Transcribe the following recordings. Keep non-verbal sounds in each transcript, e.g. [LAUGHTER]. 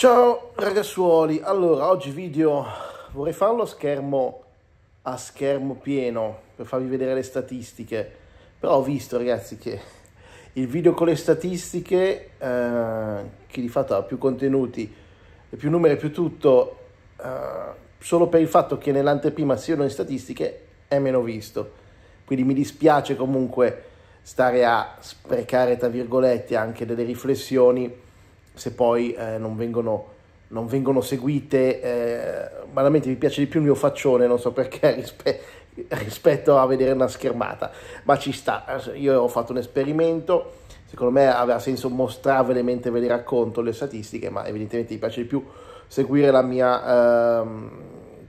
Ciao ragazzuoli, allora oggi video vorrei farlo a schermo, a schermo pieno per farvi vedere le statistiche, però ho visto ragazzi che il video con le statistiche, eh, che di fatto ha più contenuti, e più numeri, più tutto, eh, solo per il fatto che nell'anteprima siano le statistiche è meno visto, quindi mi dispiace comunque stare a sprecare tra virgolette anche delle riflessioni se poi eh, non, vengono, non, vengono, seguite, eh, malamente mi piace di più il mio faccione, non so perché, [LAUGHS] rispe- rispetto a vedere una schermata, ma ci sta, eh, io ho fatto un esperimento, secondo me aveva senso mostrarvele mentre ve le racconto le statistiche, ma evidentemente mi piace di più seguire la mia ehm,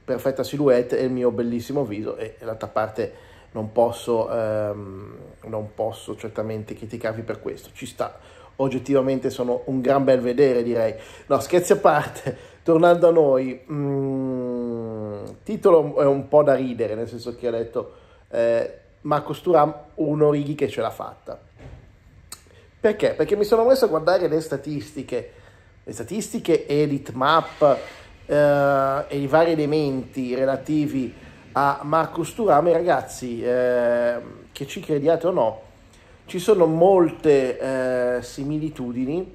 perfetta silhouette e il mio bellissimo viso e d'altra parte... Non posso, ehm, non posso certamente criticarvi per questo, ci sta oggettivamente sono un gran bel vedere, direi. No, scherzi a parte, [LAUGHS] tornando a noi, il mm, titolo è un po' da ridere, nel senso che ha detto eh, Marco Sturam, uno righi che ce l'ha fatta. Perché? Perché mi sono messo a guardare le statistiche, le statistiche edit map eh, e i vari elementi relativi a Marco Sturam e ragazzi, eh, che ci crediate o no, ci sono molte eh, similitudini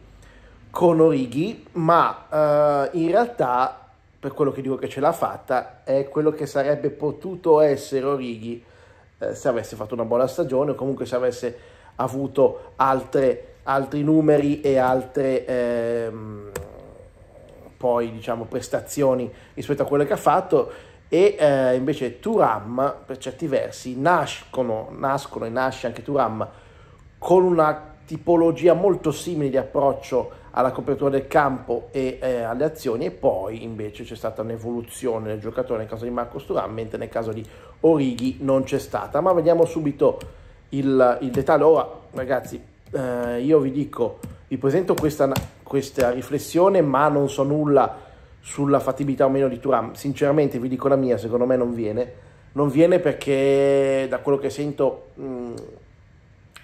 con Orighi, ma eh, in realtà, per quello che dico che ce l'ha fatta, è quello che sarebbe potuto essere Orighi eh, se avesse fatto una buona stagione o comunque se avesse avuto altre, altri numeri e altre ehm, poi, diciamo, prestazioni rispetto a quelle che ha fatto e eh, invece Turam per certi versi nascono, nascono e nasce anche Turam con una tipologia molto simile di approccio alla copertura del campo e eh, alle azioni e poi invece c'è stata un'evoluzione del giocatore nel caso di Marco Sturam mentre nel caso di Orighi non c'è stata ma vediamo subito il, il dettaglio ora ragazzi eh, io vi dico vi presento questa, questa, riflessione ma non so nulla sulla fattibilità o meno di Turam sinceramente vi dico la mia secondo me non viene non viene perché da quello che sento mh, mm,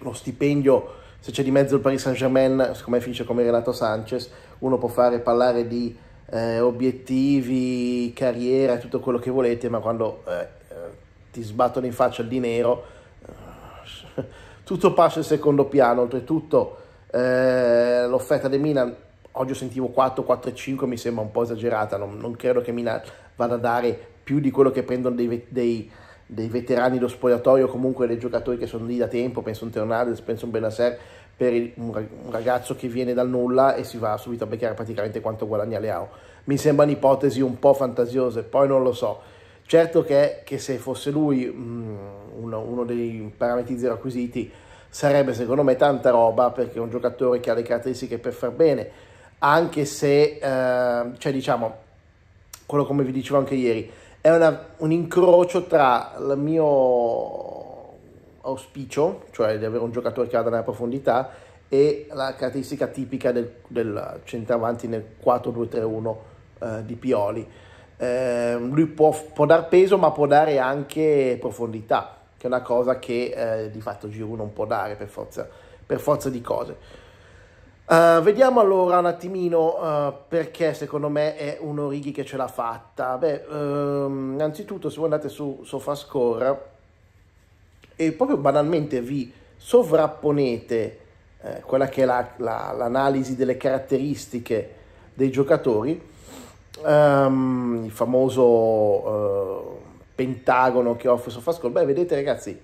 uno stipendio, se c'è di mezzo il Paris Saint-Germain, siccome finisce come Renato Sanchez, uno può fare parlare di eh, obiettivi, carriera, tutto quello che volete, ma quando eh, eh ti sbattono in faccia il dinero, eh, [LAUGHS] tutto passa in secondo piano. Oltretutto, eh, l'offerta del Milan, oggi sentivo 4, 4 e 5, mi sembra un po' esagerata, non, non credo che Milan vada a dare più di quello che prendono dei, dei dei veterani dello spogliatoio, comunque dei giocatori che sono lì da tempo, penso un Teonades, penso un Benaser, per il, un, un ragazzo che viene dal nulla e si va subito a beccare praticamente quanto guadagna Leao. Mi sembrano ipotesi un po' fantasiose, poi non lo so. Certo che, che se fosse lui mh, mm, uno, uno, dei parametri zero acquisiti, sarebbe secondo me tanta roba perché è un giocatore che ha le caratteristiche per far bene, anche se, eh, cioè diciamo, quello come vi dicevo anche ieri, è una, un incrocio tra il mio auspicio, cioè di avere un giocatore che vada nella profondità, e la caratteristica tipica del, del centravanti nel 4-2-3-1 eh, di Pioli. Eh, lui può, può dar peso, ma può dare anche profondità, che è una cosa che eh, di fatto Giroud non può dare per forza, per forza di cose. Eh, vediamo allora un attimino uh, perché secondo me è un Orighi che ce l'ha fatta. Beh, um, innanzitutto se voi andate su Sofascore e proprio banalmente vi sovrapponete eh, quella che è la, la, l'analisi delle caratteristiche dei giocatori, um, il famoso uh, pentagono che offre Sofascore, beh vedete ragazzi,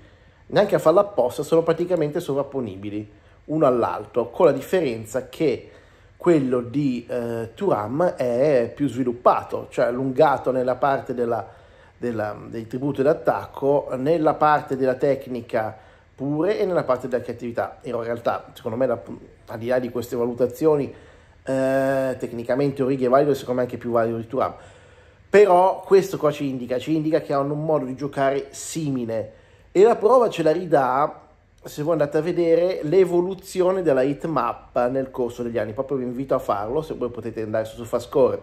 neanche a farla apposta sono praticamente sovrapponibili uno all'altro, con la differenza che quello di eh, Turam è più sviluppato, cioè allungato nella parte della, della, del tributo d'attacco, nella parte della tecnica pure e nella parte della creatività. In realtà, secondo me, da, al di là di queste valutazioni, eh, tecnicamente Origi è valido e secondo me anche più valido di Turam. Però questo qua ci indica, ci indica che hanno un modo di giocare simile e la prova ce la ridà se voi andate a vedere l'evoluzione della hitmap nel corso degli anni, proprio vi invito a farlo, se voi potete andare su, su Fascore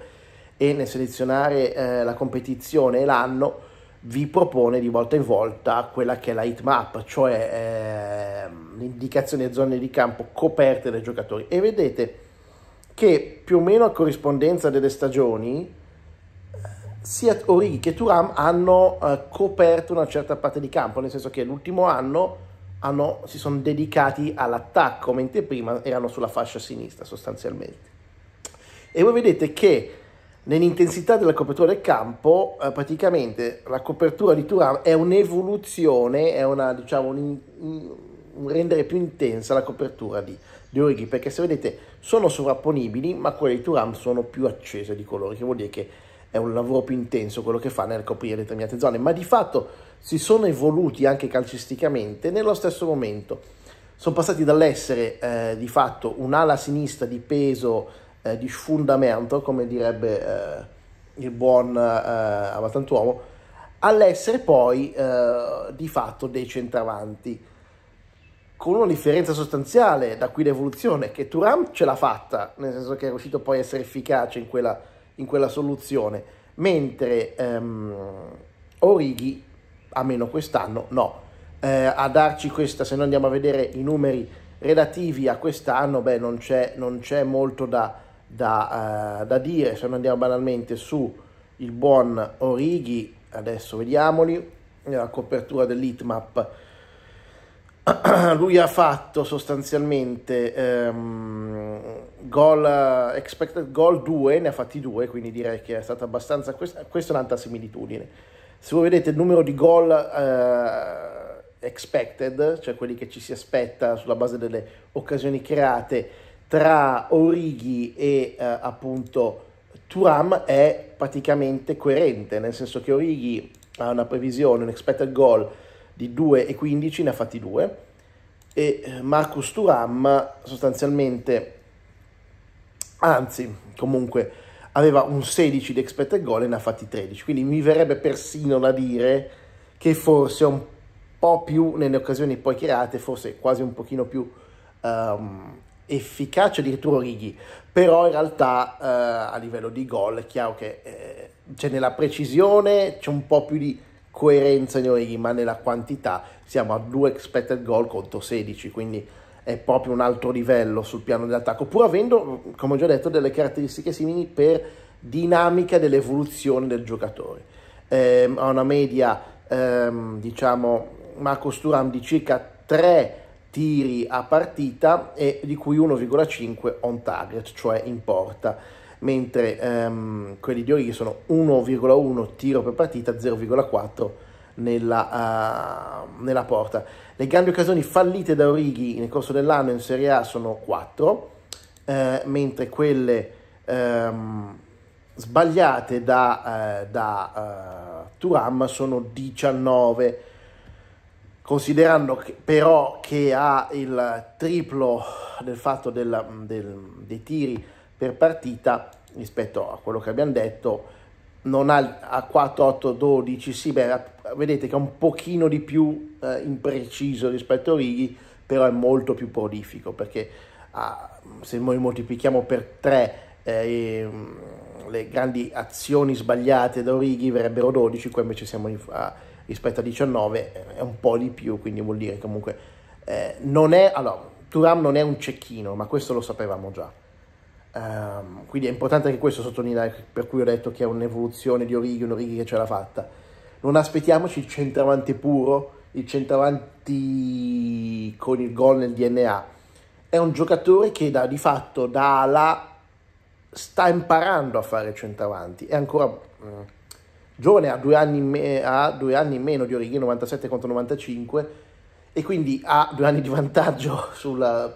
e nel selezionare eh, la competizione e l'anno, vi propone di volta in volta quella che è la hitmap, cioè eh, l'indicazione e zone di campo coperte dai giocatori. E vedete che più o meno a corrispondenza delle stagioni, sia Origi che Turam hanno eh, coperto una certa parte di campo, nel senso che l'ultimo anno hanno, si sono dedicati all'attacco, mentre prima erano sulla fascia sinistra sostanzialmente. E voi vedete che nell'intensità della copertura del campo, eh, praticamente la copertura di Turam è un'evoluzione, è una, diciamo, un, un rendere più intensa la copertura di, di Orighi, perché se vedete sono sovrapponibili, ma quelle di Turam sono più accese di colore, che vuol dire che è un lavoro più intenso quello che fa nel coprire determinate zone, ma di fatto si sono evoluti anche calcisticamente nello stesso momento. Sono passati dall'essere eh, di fatto un'ala sinistra di peso, eh, di sfondamento, come direbbe eh, il buon eh, Uomo, all'essere poi eh, di fatto dei centravanti. Con una differenza sostanziale da qui l'evoluzione, che Turam ce l'ha fatta, nel senso che è riuscito poi a essere efficace in quella, in quella soluzione, mentre ehm, Orighi almeno quest'anno no. Eh, a darci questa, se noi andiamo a vedere i numeri relativi a quest'anno, beh, non c'è, non c'è molto da, da, uh, da, dire, se noi andiamo banalmente su il buon Orighi, adesso vediamoli, nella copertura dell'Itmap, [CLEARS THROAT] lui ha fatto sostanzialmente um, ehm, goal, uh, eh, expected goal 2, ne ha fatti 2, quindi direi che è stata abbastanza, questa, questa è un'altra similitudine se voi vedete il numero di gol eh, expected, cioè quelli che ci si aspetta sulla base delle occasioni create tra Orighi e eh, appunto Turam è praticamente coerente, nel senso che Orighi ha una previsione, un expected goal di 2,15, ne ha fatti 2 e eh, Marcus Turam sostanzialmente anzi comunque aveva un 16 di expected goal e ne ha fatti 13. Quindi mi verrebbe persino da dire che forse un po' più nelle occasioni poi create, forse quasi un pochino più um, efficace addirittura Righi. Però in realtà uh, a livello di gol è chiaro che eh, c'è nella precisione, c'è un po' più di coerenza in Origi, ma nella quantità siamo a 2 expected goal contro 16, quindi è proprio un altro livello sul piano dell'attacco, pur avendo, come ho già detto, delle caratteristiche simili per dinamica dell'evoluzione del giocatore. Eh, ha una media, ehm, diciamo, Marco Sturam di circa 3 tiri a partita e di cui 1,5 on target, cioè in porta, mentre ehm, quelli di Origi sono 1,1 tiro per partita, 0,4 tiro nella, uh, nella porta. Le grandi occasioni fallite da Orighi nel corso dell'anno in Serie A sono 4, eh, mentre quelle ehm, sbagliate da, eh, da eh, Turam sono 19 considerando che, però che ha il triplo del fatto del, del, dei tiri per partita rispetto a quello che abbiamo detto non ha a 4, 8, 12, sì, beh, vedete che è un pochino di più eh, impreciso rispetto a Righi, però è molto più prolifico perché ah, se noi moltiplichiamo per tre eh, mm, le grandi azioni sbagliate da Orighi verrebbero 12, qua invece siamo in, ah, rispetto a 19, eh, è un po' di più, quindi vuol dire comunque eh, non è... Allora, Turam non è un cecchino, ma questo lo sapevamo già. Um, quindi è importante anche questo sottolineare, per cui ho detto che è un'evoluzione di Orighi, un Orighi che ce l'ha fatta non aspettiamoci il centravanti puro, il centravanti con il gol nel DNA. È un giocatore che da, di fatto da ala sta imparando a fare centravanti. È ancora mh, eh, giovane, ha due, anni me, ha due anni in meno di Orighi, 97 contro 95, e quindi ha due anni di vantaggio [LAUGHS] sulla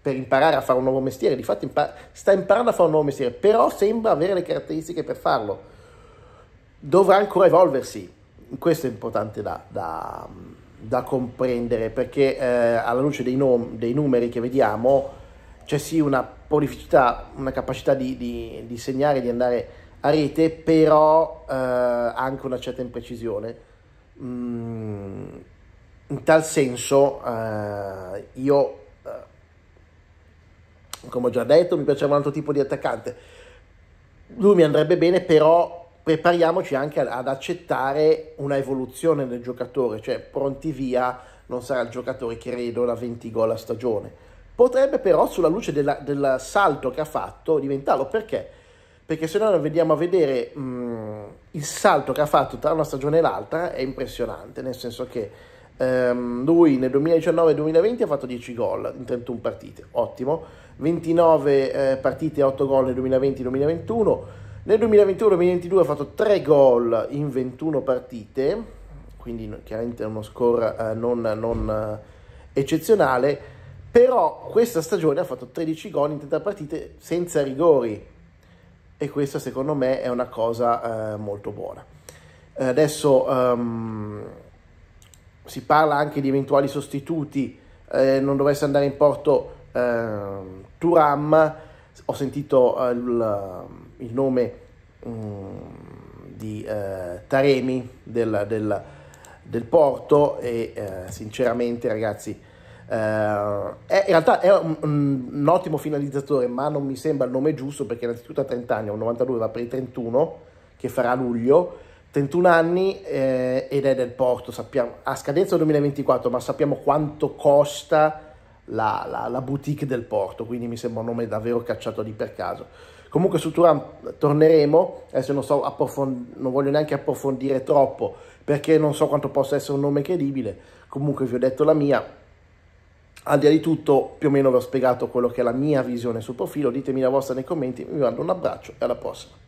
per imparare a fare un nuovo mestiere. Di fatto impar- sta imparando a fare un nuovo mestiere, però sembra avere le caratteristiche per farlo. Dovrà ancora evolversi questo è importante da, da, da comprendere perché eh, alla luce dei, nom- dei, numeri che vediamo c'è sì una prolificità, una capacità di, di, di segnare, di andare a rete, però eh, anche una certa imprecisione. Mm, in tal senso eh, io, eh, come ho già detto, mi piaceva un altro tipo di attaccante. Lui mi andrebbe bene, però prepariamoci anche ad accettare una evoluzione del giocatore, cioè pronti via non sarà il giocatore che credo da 20 gol a stagione. Potrebbe però sulla luce della, del salto che ha fatto diventarlo perché? Perché se noi vediamo a vedere mh, mm, il salto che ha fatto tra una stagione e l'altra è impressionante, nel senso che Um, lui nel 2019-2020 ha fatto 10 gol in 31 partite, ottimo. 29 eh, partite e 8 gol nel 2020-2021. Nel 2021-2022 ha fatto 3 gol in 21 partite, quindi chiaramente è uno score eh, non, non eh, eccezionale, però questa stagione ha fatto 13 gol in 30 partite senza rigori e questa secondo me è una cosa eh, molto buona. Adesso um, si parla anche di eventuali sostituti, eh, non dovesse andare in porto eh, Turam, ho sentito eh, il il nome um, di uh, Taremi del, del, del, Porto e uh, sinceramente ragazzi uh, è, in realtà è un, un, ottimo finalizzatore ma non mi sembra il nome giusto perché innanzitutto ha 30 anni, un 92 va per i 31 che farà luglio 31 anni eh, ed è del Porto, sappiamo, a scadenza 2024 ma sappiamo quanto costa la, la, la, boutique del porto, quindi mi sembra un nome davvero cacciato lì per caso. Comunque su Turan torneremo, adesso eh, non, so approfond- non voglio neanche approfondire troppo perché non so quanto possa essere un nome credibile, comunque vi ho detto la mia, al di là di tutto più o meno vi ho spiegato quello che è la mia visione sul profilo, ditemi la vostra nei commenti, vi mando un abbraccio e alla prossima.